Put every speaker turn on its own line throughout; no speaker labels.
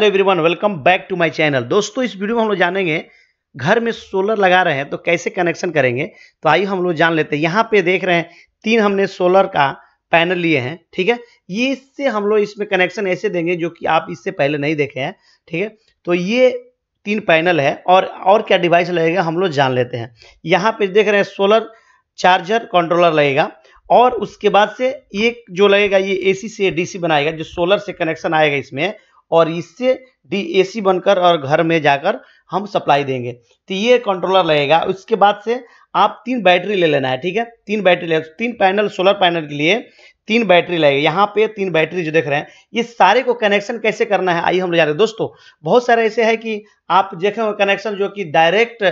hello everyone welcome back to my channel दोस्तों इस video में हम लोग जानेंगे घर में सोलर लगा रहे हैं तो कैसे कनेक्शन करेंगे तो आइए हम लोग जान लेते हैं यहाँ पे देख रहे हैं तीन हमने सोलर का पैनल लिए हैं ठीक है ये इससे हम लोग इसमें कनेक्शन ऐसे देंगे जो कि आप इससे पहले नहीं देखे हैं ठीक है तो ये तीन पैनल है और और क्या डिवाइस लगेगा हम लोग जान लेते हैं यहाँ पे देख रहे हैं सोलर चार्जर कंट्रोलर लगेगा और उसके बाद से ये जो लगेगा ये ए से डी बनाएगा जो सोलर से कनेक्शन आएगा इसमें और इससे डी ए सी बनकर और घर में जाकर हम सप्लाई देंगे तो ये कंट्रोलर लगेगा उसके बाद से आप तीन बैटरी ले लेना है ठीक है तीन बैटरी ले तीन पैनल सोलर पैनल के लिए तीन बैटरी लगेगी यहाँ पे तीन बैटरी जो देख रहे हैं ये सारे को कनेक्शन कैसे करना है आइए हम ले जा रहे हैं दोस्तों बहुत सारे ऐसे है कि आप देखें कनेक्शन जो कि डायरेक्ट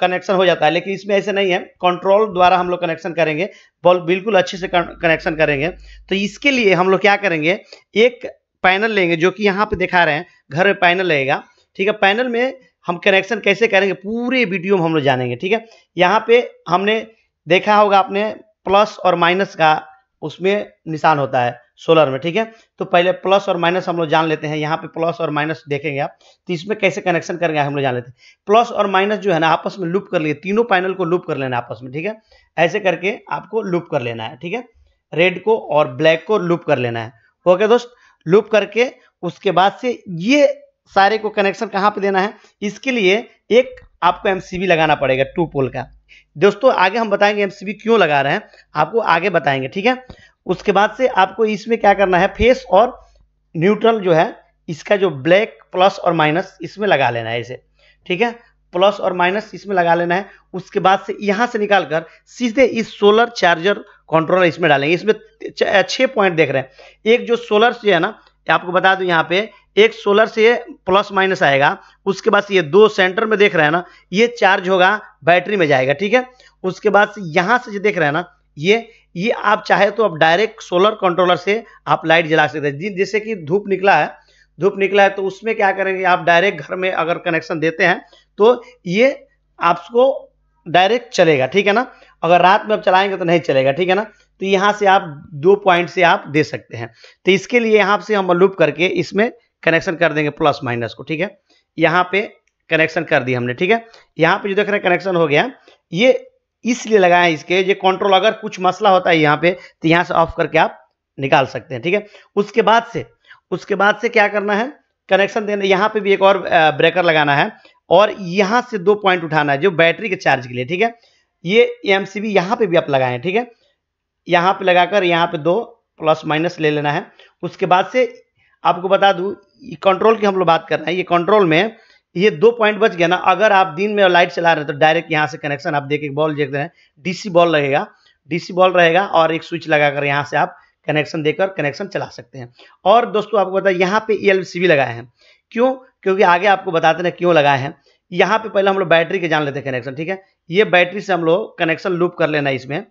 कनेक्शन हो जाता है लेकिन इसमें ऐसे नहीं है कंट्रोल द्वारा हम लोग कनेक्शन करेंगे बिल्कुल अच्छे से कनेक्शन करेंगे तो इसके लिए हम लोग क्या करेंगे एक पैनल लेंगे जो कि यहाँ पे दिखा रहे हैं घर में पैनल लगेगा ठीक है पैनल में हम कनेक्शन कैसे करेंगे पूरे वीडियो में हम लोग जानेंगे ठीक है यहाँ पे हमने देखा होगा आपने प्लस और माइनस का उसमें निशान होता है सोलर में ठीक है तो पहले प्लस और माइनस हम लोग जान लेते हैं यहाँ पे प्लस और माइनस देखेंगे आप तो इसमें कैसे कनेक्शन करेंगे हम लोग जान लेते हैं प्लस और माइनस जो है ना आपस में लूप कर लिए तीनों पैनल को लूप कर लेना आपस में ठीक है ऐसे करके आपको लूप कर लेना है ठीक है रेड को और ब्लैक को लूप कर लेना है ओके दोस्त लूप करके उसके बाद से ये सारे को कनेक्शन कहाँ पे देना है इसके लिए एक आपको एम लगाना पड़ेगा टू पोल का दोस्तों आगे हम बताएंगे एम क्यों लगा रहे हैं आपको आगे बताएंगे ठीक है उसके बाद से आपको इसमें क्या करना है फेस और न्यूट्रल जो है इसका जो ब्लैक प्लस और माइनस इसमें लगा लेना है इसे ठीक है प्लस और माइनस इसमें लगा लेना है उसके बाद से यहाँ से निकाल कर सीधे इस सोलर चार्जर कंट्रोलर इसमें डालेंगे इसमें छः पॉइंट देख रहे हैं एक जो सोलर से है ना आपको बता दूं यहाँ पे एक सोलर से प्लस माइनस आएगा उसके बाद ये दो सेंटर में देख रहे हैं ना ये चार्ज होगा बैटरी में जाएगा ठीक है उसके बाद यहाँ से जो देख रहे हैं ना ये ये आप चाहे तो आप डायरेक्ट सोलर कंट्रोलर से आप लाइट जला सकते हैं जैसे कि धूप निकला है धूप निकला है तो उसमें क्या करेंगे आप डायरेक्ट घर में अगर कनेक्शन देते हैं तो ये आपको डायरेक्ट चलेगा ठीक है ना अगर रात में आप चलाएंगे तो नहीं चलेगा ठीक है ना तो यहाँ से आप दो पॉइंट से आप दे सकते हैं तो इसके लिए यहाँ से हम लूप करके इसमें कनेक्शन कर देंगे प्लस माइनस को ठीक है यहाँ पे कनेक्शन कर दिया हमने ठीक है यहाँ पे जो देख रहे हैं कनेक्शन हो गया ये इसलिए लगाए इसके ये कंट्रोल अगर कुछ मसला होता है यहाँ पे तो यहाँ से ऑफ करके आप निकाल सकते हैं ठीक है उसके बाद से उसके बाद से क्या करना है कनेक्शन देना यहाँ पे भी एक और ब्रेकर लगाना है और यहाँ से दो पॉइंट उठाना है जो बैटरी के चार्ज के लिए ठीक है ये एम सी बी यहाँ पर भी आप लगाएं ठीक है यहाँ पे लगाकर यहाँ पे दो प्लस माइनस ले लेना है उसके बाद से आपको बता दूँ कंट्रोल की हम लोग बात कर रहे हैं ये कंट्रोल में ये दो पॉइंट बच गया ना अगर आप दिन में लाइट चला रहे हैं तो डायरेक्ट यहाँ से कनेक्शन आप देख बॉल देख रहे हैं डीसी बॉल रहेगा डीसी बॉल रहेगा और एक स्विच लगाकर यहाँ से आप कनेक्शन देकर कनेक्शन चला सकते हैं और दोस्तों आपको पता यहाँ पे ई e एल लगाए हैं क्यों क्योंकि आगे आपको बताते हैं क्यों लगाए हैं यहाँ पे पहले हम लोग बैटरी के जान लेते हैं कनेक्शन ठीक है ये बैटरी से हम लोग कनेक्शन लूप कर लेना है इसमें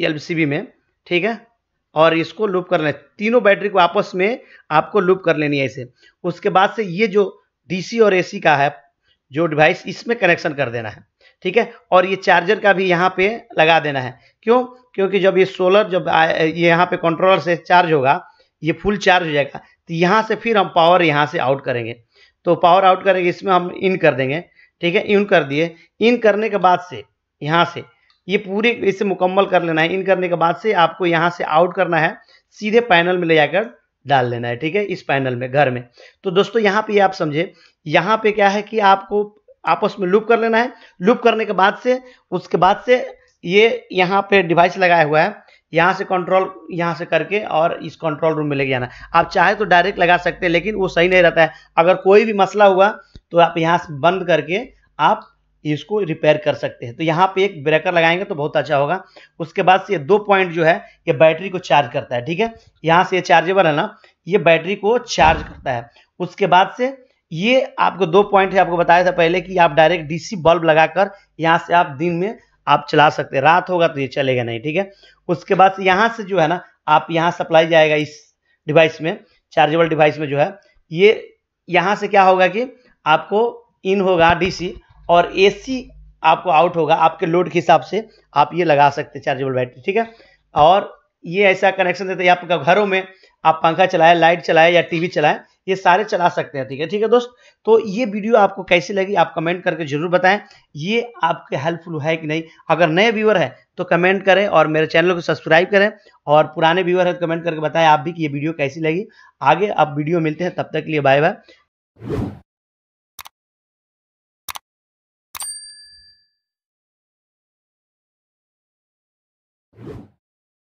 एल सी में ठीक है और इसको लूप कर लेना तीनों बैटरी को आपस में आपको लूप कर लेनी है इसे उसके बाद से ये जो डी और ए का है जो डिवाइस इसमें कनेक्शन कर देना है ठीक है और ये चार्जर का भी यहाँ पे लगा देना है क्यों क्योंकि जब ये सोलर जब ये यहाँ पे कंट्रोलर से चार्ज होगा ये फुल चार्ज हो जाएगा तो यहाँ से फिर हम पावर यहाँ से आउट करेंगे तो पावर आउट करेंगे इसमें हम इन कर देंगे ठीक है इन कर दिए इन करने के बाद से यहाँ से ये पूरी इसे मुकम्मल कर लेना है इन करने के बाद से आपको यहाँ से आउट करना है सीधे पैनल में ले जाकर डाल लेना है ठीक है इस पैनल में घर में तो दोस्तों यहाँ पे आप समझे यहाँ पे क्या है कि आपको आपस में लूप कर लेना है लूप करने के बाद से उसके बाद से ये यहाँ पे डिवाइस लगाया हुआ है यहाँ से कंट्रोल यहाँ से करके और इस कंट्रोल रूम में लेके जाना आप चाहे तो डायरेक्ट लगा सकते हैं लेकिन वो सही नहीं रहता है अगर कोई भी मसला हुआ तो आप यहाँ से बंद करके आप इसको रिपेयर कर सकते हैं तो यहाँ पे एक ब्रेकर लगाएंगे तो बहुत अच्छा होगा उसके बाद से ये दो पॉइंट जो है ये बैटरी को चार्ज करता है ठीक है यहाँ से ये चार्जेबल है ना ये बैटरी को चार्ज करता है उसके बाद से ये आपको दो पॉइंट है आपको बताया था पहले कि आप डायरेक्ट डीसी बल्ब लगाकर यहाँ से आप दिन में आप चला सकते हैं रात होगा तो ये चलेगा नहीं ठीक है उसके बाद यहाँ से जो है ना आप यहाँ सप्लाई जाएगा इस डिवाइस में चार्जेबल डिवाइस में जो है ये यहाँ से क्या होगा कि आपको इन होगा डीसी और एसी आपको आउट होगा आपके लोड के हिसाब से आप ये लगा सकते चार्जेबल बैटरी ठीक है और ये ऐसा कनेक्शन देते है आपका घरों में आप पंखा चलाए लाइट चलाए या टीवी चलाए ये सारे चला सकते हैं ठीक है ठीक है दोस्त तो ये वीडियो आपको कैसी लगी आप कमेंट करके जरूर बताएं ये आपके हेल्पफुल है कि नहीं अगर नए व्यूअर है तो कमेंट करें और मेरे चैनल को सब्सक्राइब करें और पुराने व्यूअर है तो कमेंट करके बताएं आप भी कि ये वीडियो कैसी लगी आगे आप वीडियो मिलते हैं तब तक के लिए बाय बाय